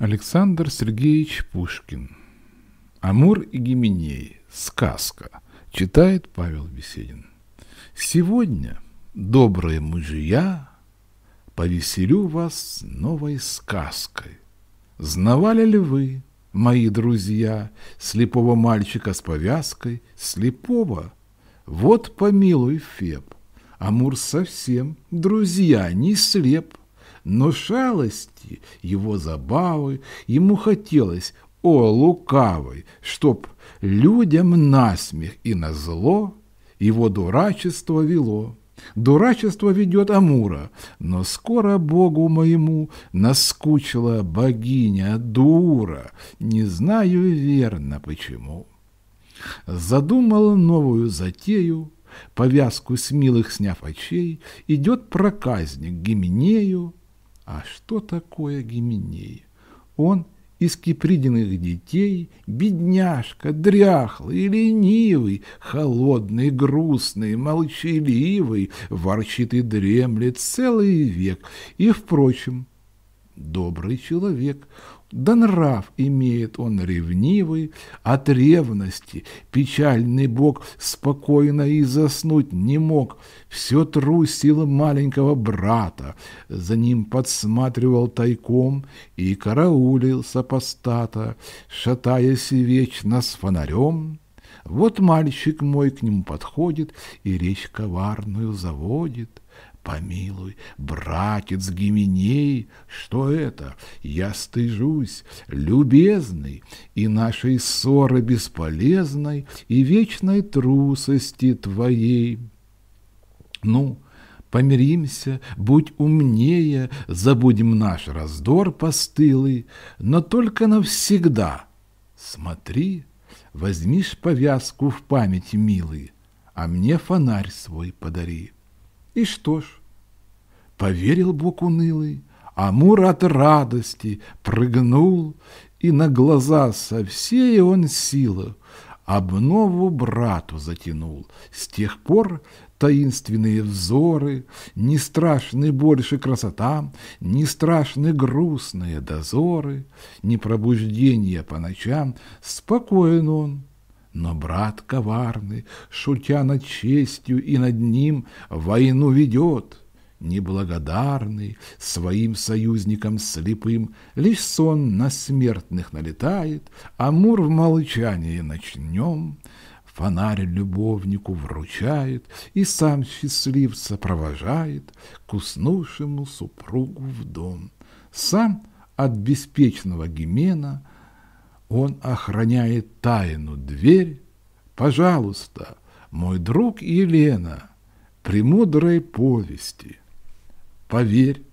Александр Сергеевич Пушкин. «Амур и Гименей. Сказка». Читает Павел Беседин. Сегодня, добрые мужья, повеселю вас новой сказкой. Знавали ли вы, мои друзья, слепого мальчика с повязкой, слепого? Вот помилуй, Феб, Амур совсем, друзья, не слеп но шалости его забавы ему хотелось, о лукавый, чтоб людям насмех и на зло его дурачество вело. Дурачество ведет Амура, но скоро богу моему наскучила богиня Дура, не знаю верно почему. Задумал новую затею, повязку с милых сняв очей, идет проказник Гименею, а что такое Гименей? Он из кипридиных детей, бедняжка, дряхлый, ленивый, холодный, грустный, молчаливый, ворчит и дремлет целый век. И, впрочем, добрый человек, да нрав имеет он ревнивый, от ревности печальный бог спокойно и заснуть не мог. Все трусил маленького брата, за ним подсматривал тайком и караулил сапостата, шатаясь вечно с фонарем. Вот мальчик мой к нему подходит и речь коварную заводит. Помилуй, братец Гименей, что это? Я стыжусь, любезный, и нашей ссоры бесполезной, и вечной трусости твоей. Ну, Помиримся, будь умнее, забудем наш раздор постылый, но только навсегда. Смотри, возьмишь повязку в память, милый, а мне фонарь свой подари. И что ж, Поверил Бог унылый, а Мур от радости прыгнул, И на глаза со всей он силы Обнову брату затянул. С тех пор таинственные взоры, Не страшны больше красота, Не страшны грустные дозоры, Не пробуждение по ночам, Спокоен он, но брат коварный, Шутя над честью и над ним, Войну ведет неблагодарный, Своим союзникам слепым, Лишь сон на смертных налетает, Амур в молчании начнем, Фонарь любовнику вручает И сам счастливца провожает К уснувшему супругу в дом. Сам от беспечного гимена Он охраняет тайну дверь. Пожалуйста, мой друг Елена, премудрой повести — Поверь,